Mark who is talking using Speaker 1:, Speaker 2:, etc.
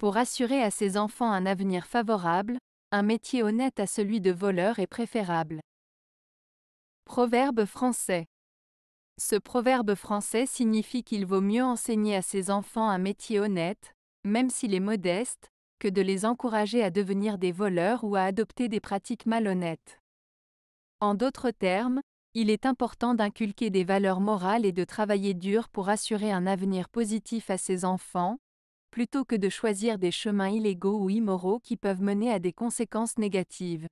Speaker 1: Pour assurer à ses enfants un avenir favorable, un métier honnête à celui de voleur est préférable. Proverbe français. Ce proverbe français signifie qu'il vaut mieux enseigner à ses enfants un métier honnête, même s'il est modeste, que de les encourager à devenir des voleurs ou à adopter des pratiques malhonnêtes. En d'autres termes, il est important d'inculquer des valeurs morales et de travailler dur pour assurer un avenir positif à ses enfants, plutôt que de choisir des chemins illégaux ou immoraux qui peuvent mener à des conséquences négatives.